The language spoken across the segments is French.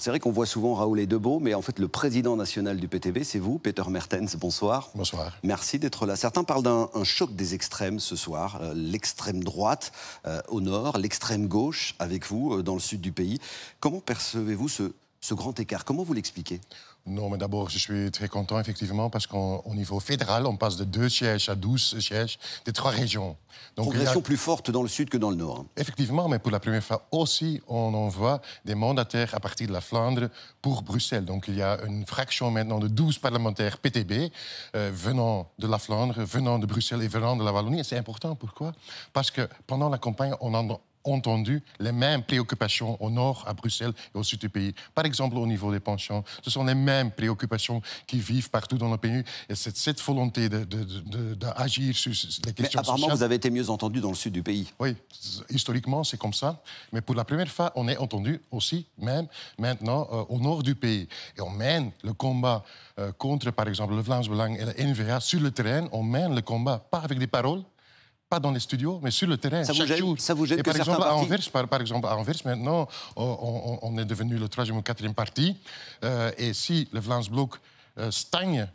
C'est vrai qu'on voit souvent Raoul et Debeau, mais en fait, le président national du PTB, c'est vous, Peter Mertens. Bonsoir. Bonsoir. Merci d'être là. Certains parlent d'un choc des extrêmes ce soir. Euh, l'extrême droite euh, au nord, l'extrême gauche avec vous euh, dans le sud du pays. Comment percevez-vous ce, ce grand écart. Comment vous l'expliquez Non, mais d'abord, je suis très content, effectivement, parce qu'au niveau fédéral, on passe de deux sièges à douze sièges des trois régions. Donc, Progression plus forte dans le sud que dans le nord. Effectivement, mais pour la première fois aussi, on envoie des mandataires à partir de la Flandre pour Bruxelles. Donc, il y a une fraction maintenant de 12 parlementaires PTB euh, venant de la Flandre, venant de Bruxelles et venant de la Wallonie. Et c'est important, pourquoi Parce que pendant la campagne, on en entendu les mêmes préoccupations au nord, à Bruxelles et au sud du pays. Par exemple, au niveau des pensions, ce sont les mêmes préoccupations qui vivent partout dans le pays. Et cette volonté d'agir sur les questions sociales. apparemment, vous avez été mieux entendu dans le sud du pays. Oui, historiquement, c'est comme ça. Mais pour la première fois, on est entendu aussi, même maintenant, euh, au nord du pays. Et on mène le combat euh, contre, par exemple, le Vlaams Belang et la NVA sur le terrain. On mène le combat, pas avec des paroles, dans les studios, mais sur le terrain, ça vous jour. Ça vous gêne par, exemple, à Anvers, par, exemple, à Anvers, maintenant, on, on, est devenu le troisième ou quatrième parti. Euh, et si le Vlaams euh, stagne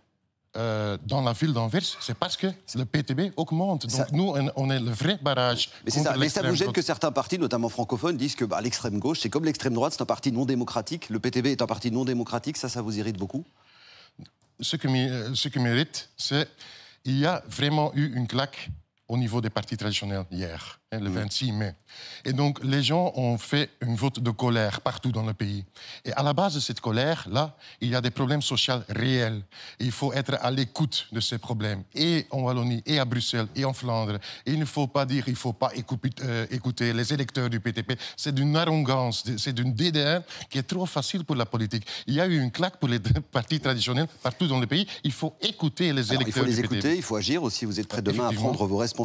euh, dans la ville d'Anvers, c'est parce que le PTB augmente. Donc nous, on est le vrai barrage. Mais, ça. ça vous gêne que certains partis, notamment francophones, disent que bah, l'extrême gauche, c'est comme l'extrême droite, c'est un parti non démocratique. Le PTB est un parti non démocratique. Ça, ça vous irrite beaucoup Ce qui euh, mérite, c'est qu'il y a vraiment eu une claque au niveau des partis traditionnels hier, hein, le 26 mm. mai. Et donc, les gens ont fait une vote de colère partout dans le pays. Et à la base de cette colère-là, il y a des problèmes sociaux réels. il faut être à l'écoute de ces problèmes, et en Wallonie, et à Bruxelles, et en Flandre. il ne faut pas dire, il ne faut pas euh, écouter, les électeurs du PTP. C'est d'une arrogance, c'est d'une DDR qui est trop facile pour la politique. Il y a eu une claque pour les partis traditionnels partout dans le pays. Il faut écouter les électeurs Il faut les écouter, il faut agir aussi. Vous êtes prêts demain à prendre vos responsabilités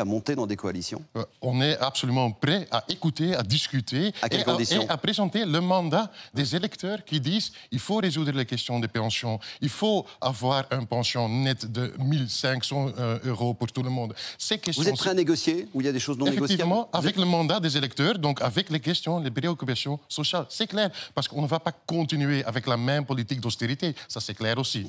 à monter dans des coalitions euh, On est absolument prêt à écouter, à discuter à et, à, présenter le mandat des électeurs qui disent il faut résoudre les questions des pensions, il faut avoir un pension net de 1500 euh, euros pour tout le monde. Ces questions, Vous êtes prêt à négocier ou il y a des choses non négociables Effectivement, avec le mandat des électeurs, donc avec les questions, les préoccupations sociales. C'est clair, parce qu'on ne va pas continuer avec la même politique d'austérité. Ça, c'est clair aussi.